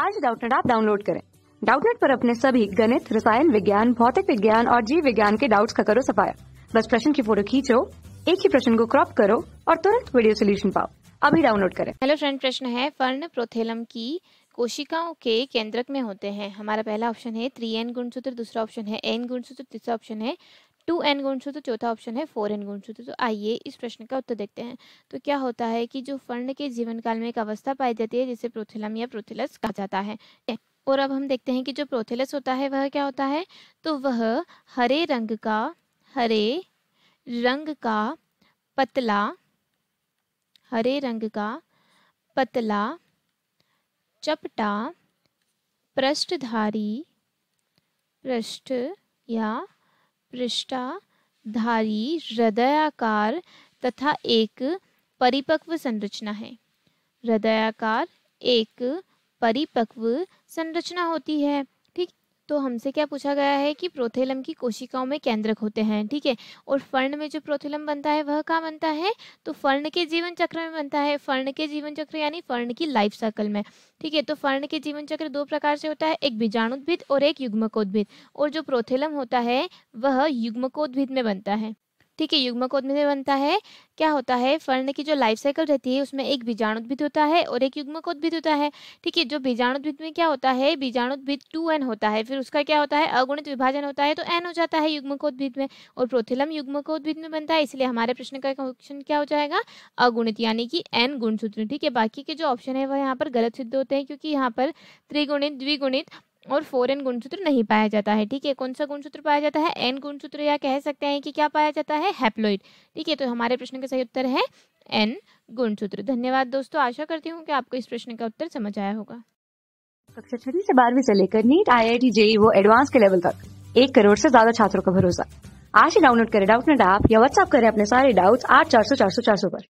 आज डाउटनेट आप डाउनलोड करें डाउटनेट पर अपने सभी गणित रसायन विज्ञान भौतिक विज्ञान और जीव विज्ञान के डाउट्स का करो सफाया बस प्रश्न की फोटो खींचो एक ही प्रश्न को क्रॉप करो और तुरंत वीडियो सोल्यूशन पाओ अभी डाउनलोड करें हेलो फ्रेंड प्रश्न है फर्न प्रोथेलम की कोशिकाओं के केंद्रक में होते हैं हमारा पहला ऑप्शन है थ्री एन गुणसूत्र दूसरा ऑप्शन है एन गुणसूत्र तीसरा ऑप्शन है टू एन गुण सूत्र चौथा ऑप्शन है फोर एन गुण सूत्र तो आइए इस प्रश्न का उत्तर देखते हैं तो क्या होता है कि जो फर्ण के जीवन काल में एक अवस्था पाई जाती है जिसे प्रोथिलम या प्रोथिलस कहा जाता है और अब हम देखते हैं कि जो प्रोथिलस होता है वह क्या होता है तो वह हरे रंग का हरे रंग का पतला हरे रंग का पतला चपटा पृष्ठधारी पृष्ठ या पृष्ठाधारी हृदयाकार तथा एक परिपक्व संरचना है हृदयाकार एक परिपक्व संरचना होती है तो हमसे क्या पूछा गया है कि प्रोथेलम की कोशिकाओं में केंद्रक होते हैं ठीक है और फर्ण में जो प्रोथेलम बनता है वह कहाँ बनता है तो फर्ण के जीवन चक्र में बनता है फर्ण के जीवन चक्र यानी फर्ण की लाइफ सर्कल में ठीक है तो फर्ण के जीवन चक्र दो प्रकार से होता है एक बीजाणुद्भिद और एक युग्मकोद्भिद और जो प्रोथेलम होता है वह युग्मकोद्भिद में बनता है ठीक है उद्भिद में बनता है क्या होता है फर्ण की जो लाइफ साइकिल रहती है उसमें एक बीजाणुद्भिद होता है और एक उद्भिद होता है ठीक है जो बीजाणुद्भिद में क्या होता है बीजाणुद्भिद टू एन होता है फिर उसका क्या होता है अगुणित विभाजन होता है तो एन हो जाता है उद्भिद में और प्रोथिलम उद्भिद में बनता है इसलिए हमारे प्रश्न का क्वेश्चन क्या हो जाएगा अगुणित यानी कि एन गुणसूत्र ठीक है बाकी के जो ऑप्शन है वह यहाँ पर गलत सिद्ध होते हैं क्योंकि यहाँ पर त्रिगुणित द्विगुणित और फोर एन गुणसूत्र नहीं पाया जाता है ठीक है कौन सा गुणसूत्र पाया जाता है एन गुणसूत्र या कह सकते हैं कि क्या पाया जाता है हैप्लोइड ठीक है तो हमारे प्रश्न का सही उत्तर है एन गुणसूत्र धन्यवाद दोस्तों आशा करती हूँ कि आपको इस प्रश्न का उत्तर समझ आया होगा कक्षा छठी से बारहवीं से लेकर NEET IIT JEE वो एडवांस के लेवल तक एक करोड़ से ज्यादा छात्रों का भरोसा आज ही डाउनलोड करें डाउट नेट ऐप या व्हाट्सअप करें अपने सारे डाउट्स आठ चार सौ चार सौ चार सौ पर